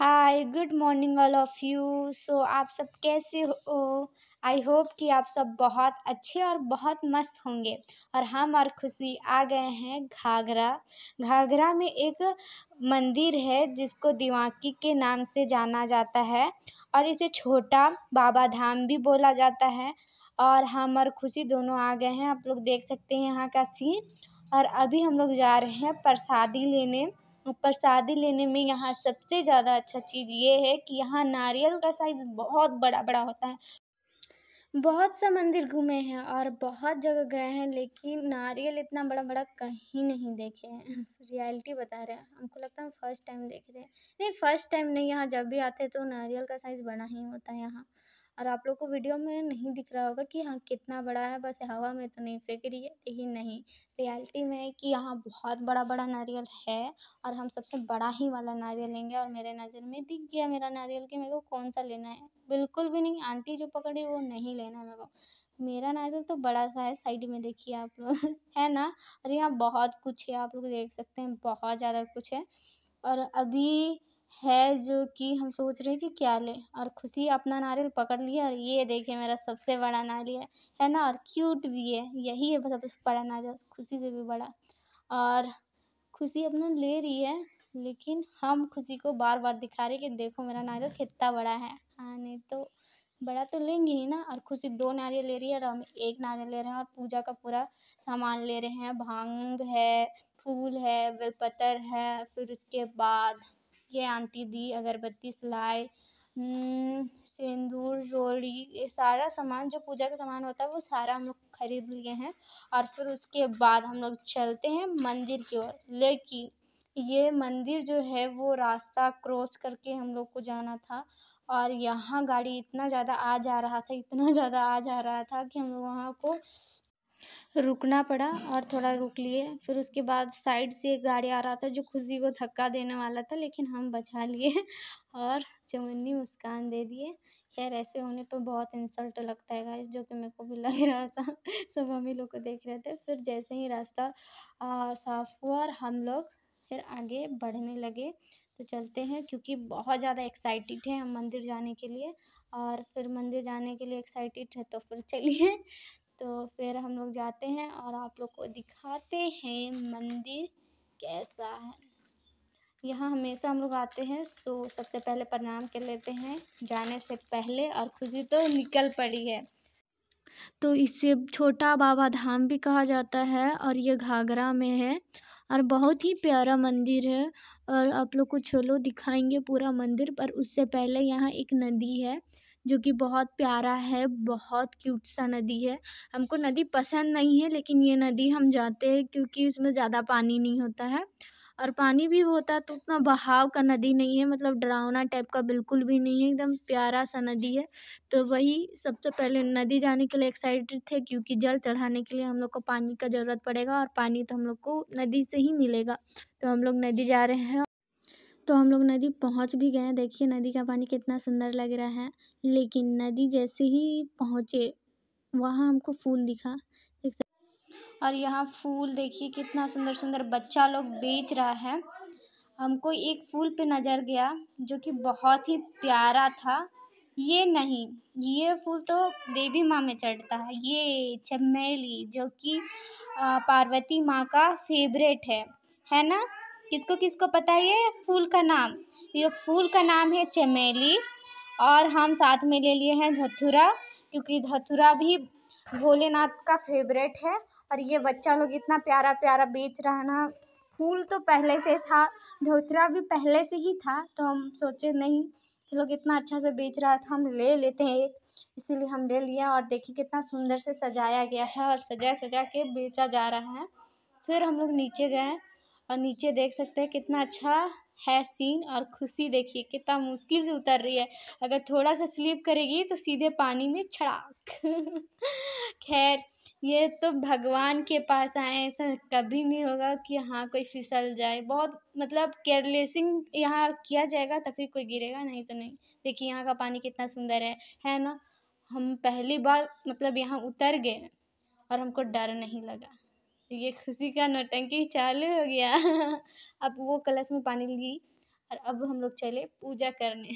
hi good morning all of you so आप सब कैसे हो आई होप कि आप सब बहुत अच्छे और बहुत मस्त होंगे और हम और खुशी आ गए हैं घाघरा घाघरा में एक मंदिर है जिसको दिवाकी के नाम से जाना जाता है और इसे छोटा बाबा धाम भी बोला जाता है और हम और खुशी दोनों आ गए हैं आप लोग देख सकते हैं यहाँ का सीन और अभी हम लोग जा रहे हैं प्रसादी लेने प्रसादी लेने में यहाँ सबसे ज़्यादा अच्छा चीज़ ये है कि यहाँ नारियल का साइज़ बहुत बड़ा बड़ा होता है बहुत सा मंदिर घूमे हैं और बहुत जगह गए हैं लेकिन नारियल इतना बड़ा बड़ा कहीं नहीं देखे हैं रियलिटी बता रहे हैं हमको लगता है फर्स्ट टाइम देख रहे हैं नहीं फर्स्ट टाइम नहीं यहाँ जब भी आते हैं तो नारियल का साइज़ बड़ा ही होता है यहाँ और आप लोग को वीडियो में नहीं दिख रहा होगा कि हाँ कितना बड़ा है बस हवा में तो नहीं फेंक रही है लेकिन नहीं रियलिटी में है कि यहाँ बहुत बड़ा बड़ा नारियल है और हम सबसे बड़ा ही वाला नारियल लेंगे और मेरे नज़र में दिख गया मेरा नारियल कि मेरे को कौन सा लेना है बिल्कुल भी नहीं आंटी जो पकड़ी वो नहीं लेना मेरे को मेरा नारियल तो बड़ा सा है साइड में देखिए आप लोग है ना और यहाँ बहुत कुछ है आप लोग देख सकते हैं बहुत ज़्यादा कुछ है और अभी है जो कि हम सोच रहे हैं कि क्या लें और खुशी अपना नारियल पकड़ लिया और ये देखिए मेरा सबसे बड़ा नारियल है है ना और क्यूट भी है यही है सबसे बड़ा नारियल खुशी से भी बड़ा और खुशी अपना ले रही है लेकिन हम खुशी को बार बार दिखा रहे कि देखो मेरा नारियल कितना बड़ा है हाँ नहीं तो बड़ा तो लेंगे ही ना और खुशी दो नारियल ले रही है और हम एक नारियल ले रहे हैं और पूजा का पूरा सामान ले रहे हैं भांग है फूल है बेलपत्र है फिर उसके बाद ये आंटी दी अगरबत्ती सिलाई हम्म, सिंदूर जोड़ी ये सारा सामान जो पूजा का सामान होता है वो सारा हम लोग खरीद लिए हैं और फिर उसके बाद हम लोग चलते हैं मंदिर की ओर लेकिन ये मंदिर जो है वो रास्ता क्रॉस करके हम लोग को जाना था और यहाँ गाड़ी इतना ज़्यादा आ जा रहा था इतना ज़्यादा आ जा रहा था कि हम लोग वहाँ को रुकना पड़ा और थोड़ा रुक लिए फिर उसके बाद साइड से एक गाड़ी आ रहा था जो खुशी को धक्का देने वाला था लेकिन हम बचा लिए और चमन्नी मुस्कान दे दिए खैर ऐसे होने पर बहुत इंसल्ट लगता है गाइस जो कि मेरे को भी लग रहा था सब हम ही लोग को देख रहे थे फिर जैसे ही रास्ता साफ हुआ और हम लोग फिर आगे बढ़ने लगे तो चलते हैं क्योंकि बहुत ज़्यादा एक्साइटेड हैं हम मंदिर जाने के लिए और फिर मंदिर जाने के लिए एक्साइटेड है तो फिर चलिए तो फिर हम लोग जाते हैं और आप लोग को दिखाते हैं मंदिर कैसा है यहाँ हमेशा हम लोग आते हैं सो सबसे पहले प्रणाम कर लेते हैं जाने से पहले और खुशी तो निकल पड़ी है तो इसे छोटा बाबा धाम भी कहा जाता है और ये घाघरा में है और बहुत ही प्यारा मंदिर है और आप लोग को चलो दिखाएंगे पूरा मंदिर पर उससे पहले यहाँ एक नदी है जो कि बहुत प्यारा है बहुत क्यूट सा नदी है हमको नदी पसंद नहीं है लेकिन ये नदी हम जाते हैं क्योंकि इसमें ज़्यादा पानी नहीं होता है और पानी भी होता तो उतना बहाव का नदी नहीं है मतलब डरावना टाइप का बिल्कुल भी नहीं है एकदम प्यारा सा नदी है तो वही सबसे पहले नदी जाने के लिए एक्साइटेड थे क्योंकि जल चढ़ाने के लिए हम लोग को पानी का ज़रूरत पड़ेगा और पानी तो हम लोग को नदी से ही मिलेगा तो हम लोग नदी जा रहे हैं तो हम लोग नदी पहुँच भी गए देखिए नदी का पानी कितना सुंदर लग रहा है लेकिन नदी जैसे ही पहुँचे वहाँ हमको फूल दिखा और यहाँ फूल देखिए कितना सुंदर सुंदर बच्चा लोग बेच रहा है हमको एक फूल पे नज़र गया जो कि बहुत ही प्यारा था ये नहीं ये फूल तो देवी माँ में चढ़ता है ये चमेली जो कि पार्वती माँ का फेवरेट है है ना किसको किसको पता है ये फूल का नाम ये फूल का नाम है चमेली और हम साथ में ले लिए हैं धतूरा क्योंकि धतुरा भी भोलेनाथ का फेवरेट है और ये बच्चा लोग इतना प्यारा प्यारा बेच रहा ना फूल तो पहले से था धोतरा भी पहले से ही था तो हम सोचे नहीं लोग इतना अच्छा से बेच रहा था हम ले लेते हैं एक इसीलिए हम ले लिया और देखिए कितना सुंदर से सजाया गया है और सजा सजा के बेचा जा रहा है फिर हम लोग नीचे गए और नीचे देख सकते हैं कितना अच्छा है सीन और खुशी देखिए कितना मुश्किल से उतर रही है अगर थोड़ा सा स्लिप करेगी तो सीधे पानी में छड़ाक खैर ये तो भगवान के पास आए ऐसा कभी नहीं होगा कि हाँ कोई फिसल जाए बहुत मतलब केयरलेसिंग यहाँ किया जाएगा तभी कोई गिरेगा नहीं तो नहीं देखिए यहाँ का पानी कितना सुंदर है है ना हम पहली बार मतलब यहाँ उतर गए और हमको डर नहीं लगा तो ये खुशी का नौटंकी चालू हो गया अब वो कलश में पानी ली और अब हम लोग चले पूजा करने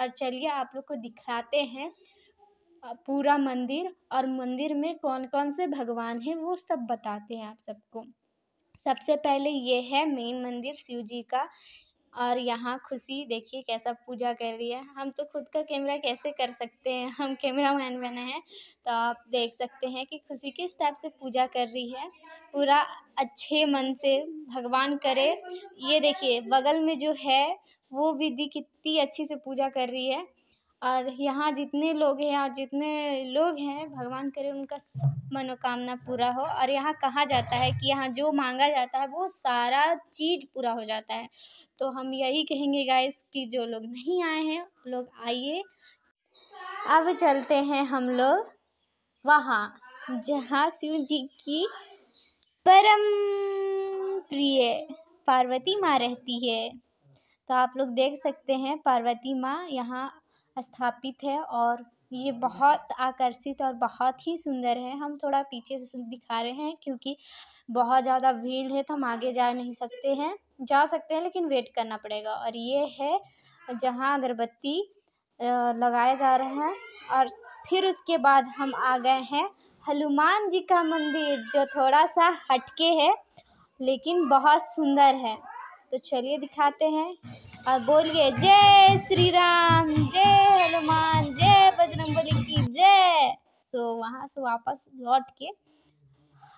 और चलिए आप लोग को दिखाते हैं पूरा मंदिर और मंदिर में कौन कौन से भगवान हैं वो सब बताते हैं आप सबको सबसे पहले ये है मेन मंदिर शिव जी का और यहाँ खुशी देखिए कैसा पूजा कर रही है हम तो खुद का कैमरा कैसे कर सकते हैं हम कैमरा मैन बने हैं तो आप देख सकते हैं कि खुशी किस टाइप से पूजा कर रही है पूरा अच्छे मन से भगवान करे ये देखिए बगल में जो है वो विधि कितनी अच्छी से पूजा कर रही है और यहाँ जितने लोग हैं और जितने लोग हैं भगवान करे उनका मनोकामना पूरा हो और यहाँ कहा जाता है कि यहाँ जो मांगा जाता है वो सारा चीज़ पूरा हो जाता है तो हम यही कहेंगे गाइस कि जो लोग नहीं आए हैं लोग आइए अब चलते हैं हम लोग वहाँ जहाँ शिव जी की परम प्रिय पार्वती माँ रहती है तो आप लोग देख सकते हैं पार्वती माँ यहाँ स्थापित है और ये बहुत आकर्षित और बहुत ही सुंदर है हम थोड़ा पीछे से दिखा रहे हैं क्योंकि बहुत ज़्यादा भीड़ है तो हम आगे जा नहीं सकते हैं जा सकते हैं लेकिन वेट करना पड़ेगा और ये है जहाँ अगरबत्ती लगाया जा रहे हैं और फिर उसके बाद हम आ गए हैं हनुमान जी का मंदिर जो थोड़ा सा हटके है लेकिन बहुत सुंदर है तो चलिए दिखाते हैं और बोलिए जय श्री राम जय हनुमान जय बजरंग बली की जय सो वहाँ से वापस लौट के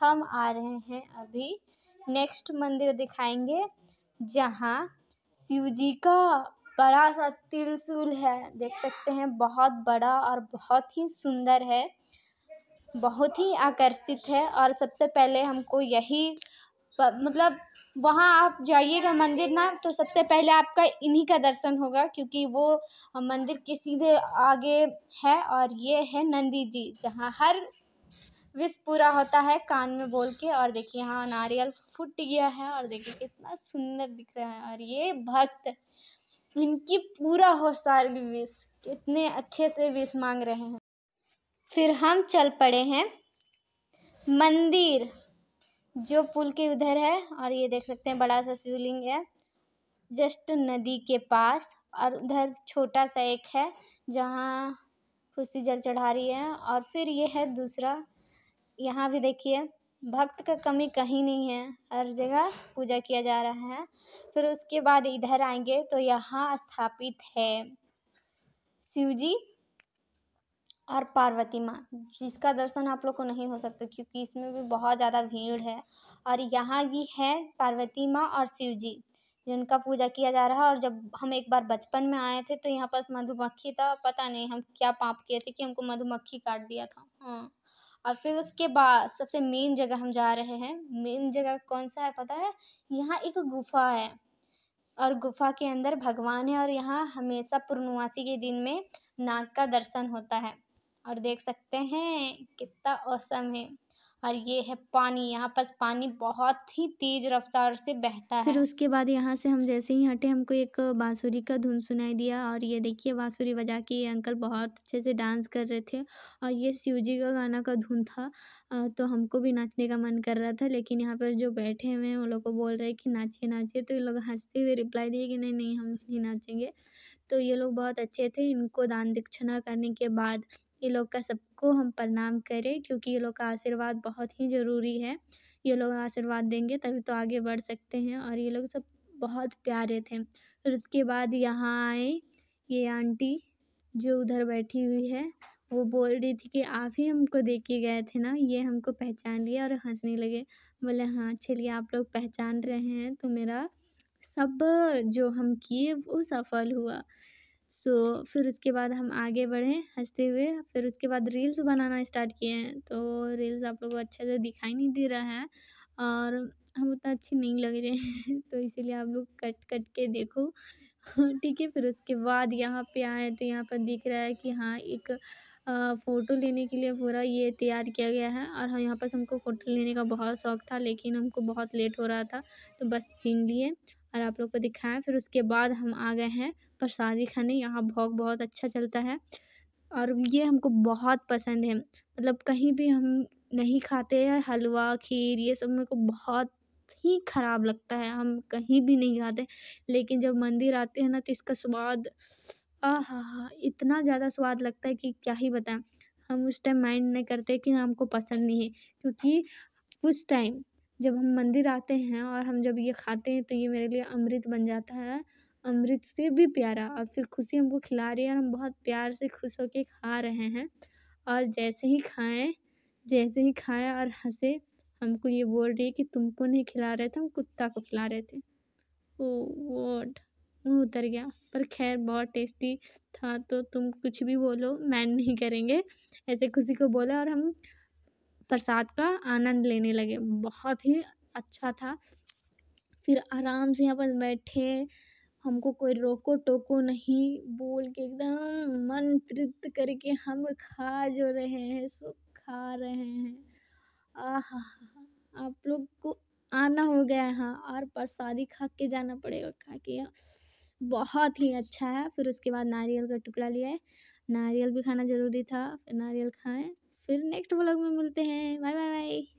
हम आ रहे हैं अभी नेक्स्ट मंदिर दिखाएंगे जहाँ शिव जी का बड़ा सा तिलसूल है देख सकते हैं बहुत बड़ा और बहुत ही सुंदर है बहुत ही आकर्षित है और सबसे पहले हमको यही मतलब वहाँ आप जाइएगा मंदिर ना तो सबसे पहले आपका इन्हीं का दर्शन होगा क्योंकि वो मंदिर के सीधे आगे है और ये है नंदी जी जहाँ हर विश पूरा होता है कान में बोल के और देखिए यहाँ नारियल फूट गया है और देखिए कितना सुंदर दिख रहा है और ये भक्त इनकी पूरा हो सारी विश कितने अच्छे से विश मांग रहे हैं फिर हम चल पड़े हैं मंदिर जो पुल के उधर है और ये देख सकते हैं बड़ा सा शिवलिंग है जस्ट नदी के पास और उधर छोटा सा एक है जहाँ खुशी जल चढ़ा रही है और फिर ये है दूसरा यहाँ भी देखिए भक्त का कमी कहीं नहीं है हर जगह पूजा किया जा रहा है फिर उसके बाद इधर आएंगे तो यहाँ स्थापित है शिव जी और पार्वती माँ जिसका दर्शन आप लोग को नहीं हो सकता क्योंकि इसमें भी बहुत ज़्यादा भीड़ है और यहाँ भी है पार्वती माँ और शिव जी जिनका पूजा किया जा रहा है और जब हम एक बार बचपन में आए थे तो यहाँ पास मधुमक्खी था पता नहीं हम क्या पाप किए थे कि हमको मधुमक्खी काट दिया था हाँ और फिर उसके बाद सबसे मेन जगह हम जा रहे हैं मेन जगह कौन सा है पता है यहाँ एक गुफा है और गुफा के अंदर भगवान है और यहाँ हमेशा पूर्णवासी के दिन में नाग का दर्शन होता है और देख सकते हैं कितना औसम है और ये है पानी यहाँ पर पानी बहुत ही तेज रफ्तार से बहता है फिर उसके बाद यहाँ से हम जैसे ही हटे हमको एक बांसुरी का धुन सुनाई दिया और ये देखिए बांसुरी बजा के ये अंकल बहुत अच्छे से डांस कर रहे थे और ये शिव जी का गाना का धुन था तो हमको भी नाचने का मन कर रहा था लेकिन यहाँ पर जो बैठे हुए हैं उन लोग को बोल रहे कि नाचिए नाचिए तो ये लोग हंसते हुए रिप्लाई दिए कि नहीं नहीं हम नहीं नाचेंगे तो ये लोग बहुत अच्छे थे इनको दान दक्षिणा करने के बाद ये लोग का सबको हम प्रणाम करें क्योंकि ये लोग का आशीर्वाद बहुत ही ज़रूरी है ये लोग आशीर्वाद देंगे तभी तो आगे बढ़ सकते हैं और ये लोग सब बहुत प्यारे थे फिर उसके बाद यहाँ आए ये आंटी जो उधर बैठी हुई है वो बोल रही थी कि आप ही हमको देखे गए थे ना ये हमको पहचान लिया और हंसने लगे बोले हाँ चलिए आप लोग पहचान रहे हैं तो मेरा सब जो हम किए वो सफल हुआ सो so, फिर उसके बाद हम आगे बढ़े हंसते हुए फिर उसके बाद रील्स बनाना स्टार्ट किए हैं तो रील्स आप लोग को अच्छे से दिखाई नहीं दे रहा है और हम उतना अच्छे नहीं लग रहे हैं तो इसीलिए आप लोग कट कट के देखो ठीक है फिर उसके बाद यहाँ पे आए तो यहाँ पर दिख रहा है कि हाँ एक फ़ोटो लेने के लिए पूरा ये तैयार किया गया है और हम हाँ, यहाँ पर हमको फ़ोटो लेने का बहुत शौक़ था लेकिन हमको बहुत लेट हो रहा था तो बस सीन लिए और आप लोग को दिखाएँ फिर उसके बाद हम आ गए हैं प्रसादी खाने यहाँ भोग बहुत अच्छा चलता है और ये हमको बहुत पसंद है मतलब कहीं भी हम नहीं खाते हैं हलवा खीर ये सब मेरे को बहुत ही ख़राब लगता है हम कहीं भी नहीं खाते लेकिन जब मंदिर आते हैं ना तो इसका स्वाद आह इतना ज़्यादा स्वाद लगता है कि क्या ही बताएं हम उस टाइम माइंड नहीं करते कि हमको पसंद नहीं है क्योंकि उस टाइम जब हम मंदिर आते हैं और हम जब ये खाते हैं तो ये मेरे लिए अमृत बन जाता है अमृत से भी प्यारा और फिर खुशी हमको खिला रही है और हम बहुत प्यार से खुश होकर खा रहे हैं और जैसे ही खाएं जैसे ही खाएं और हंसे हमको ये बोल रही है कि तुमको नहीं खिला रहे थे हम कुत्ता को खिला रहे थे ओ वोट मुँह उतर गया पर खैर बहुत टेस्टी था तो तुम कुछ भी बोलो मैन नहीं करेंगे ऐसे खुशी को बोला और हम प्रसाद का आनंद लेने लगे बहुत ही अच्छा था फिर आराम से यहाँ पर बैठे हमको कोई रोको टोको नहीं बोल के एकदम मन तृप्त करके हम खा जो रहे हैं सो खा रहे हैं आह आप लोग को आना हो गया यहाँ और प्रसादी खा के जाना पड़ेगा खा के बहुत ही अच्छा है फिर उसके बाद नारियल का टुकड़ा लिया है नारियल भी खाना ज़रूरी था फिर नारियल खाएं फिर नेक्स्ट व्लॉग में मिलते हैं बाय बाय बाय